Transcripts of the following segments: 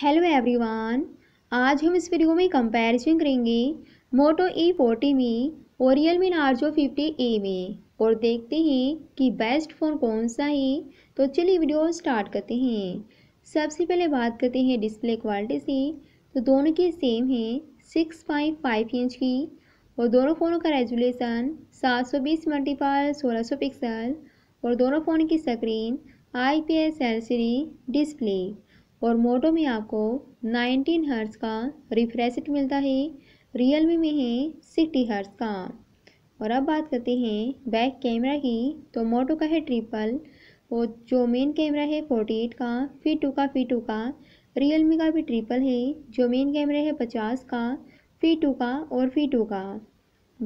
hello everyone आज हम इस वीडियो में कंपैरिजन करेंगे मोटो ई फोर्टी में और realme Narzo fifty A में और देखते हैं कि बेस्ट फ़ोन कौन सा है तो चलिए वीडियो स्टार्ट करते हैं सबसे पहले बात करते हैं डिस्प्ले क्वालिटी से तो दोनों के सेम हैं सिक्स पॉइंट फाइव इंच की और दोनों फ़ोनों का रेजुलेशन सात सौ बीस मल्टीपल सोलह सौ पिक्सल और दोनों फ़ोन की screen I P S L C D display और मोटो में आपको 19 हर्ट्स का रिफ्रेश मिलता है रियल मी में है सिक्सटी हर्ट्स का और अब बात करते हैं बैक कैमरा की तो मोटो का है ट्रिपल और जो मेन कैमरा है फोर्टी एट का फी टू का फी टू का रियल मी का भी ट्रिपल है जो मेन कैमरा है पचास का फी टू का और फी टू का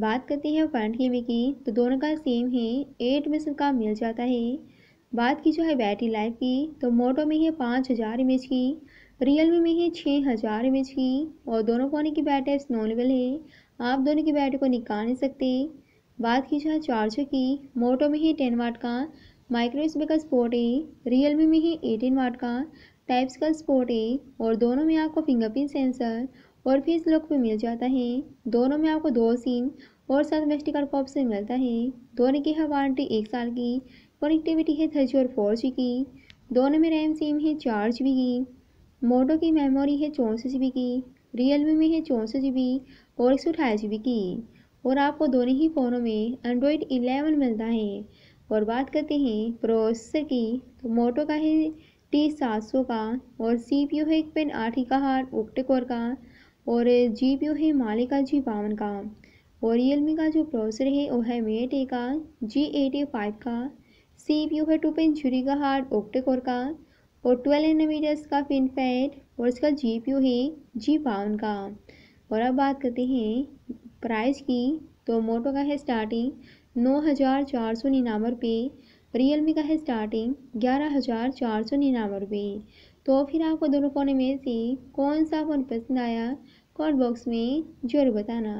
बात करते हैं फ्रंट कैमरे की तो दोनों का सेम है एट मिसल का मिल जाता है बात की जाए बैटरी लाइफ की तो मोटो में है पाँच हज़ार एम की रियल में है छः हज़ार एम की और दोनों फ़ोन की बैटरी नॉलेबल है आप दोनों की बैटरी को निकाल नहीं सकते बात की जाए चार्जर की मोटो में है टेन वाट का एस का स्पोर्ट है रियल में है एटीन वाट का टाइप्स का स्पोर्ट है और दोनों में आपको फिंगरप्रिंट सेंसर और फेस लुक भी मिल जाता है दोनों में आपको दो सिम और सात मेस्टिकल का ऑप्शन मिलता है दोनों की है वारंटी एक साल की कनेक्टिविटी है थ्री और फोर जी की दोनों में रैम सेम है चार जी बी की मोटो की मेमोरी है चौंसठ जी बी की रियलमी में है चौंसठ जी बी और एक सौ अठाईस जी बी की और आपको दोनों ही फ़ोनों में एंड्रॉयड 11 मिलता है और बात करते हैं प्रोसेसर की तो मोटो का है टी सात सौ का और सी पी यू है एक पेन आठ का हार्ट ओक्टेकोर का और जी पी यू है मालिका जी बावन का और रियलमी का जो प्रोसेसर है वो है मेट ए का जी एटी फाइव का सी व्यू है टू पे छुरी का हार्ट ओक्टेकोर का और ट्वेल्व एनामीटर्स का फिनफेट और इसका जी पी है जी पाउन का और अब बात करते हैं प्राइस की तो मोटो का है स्टार्टिंग नौ हज़ार चार सौ निन्यानवे रुपये रियल मी का है स्टार्टिंग ग्यारह हज़ार चार सौ निन्यानवे रुपये तो फिर आपको दोनों फोन में से कौन सा फ़ोन पसंद आया कमेंट बॉक्स में जरूर बताना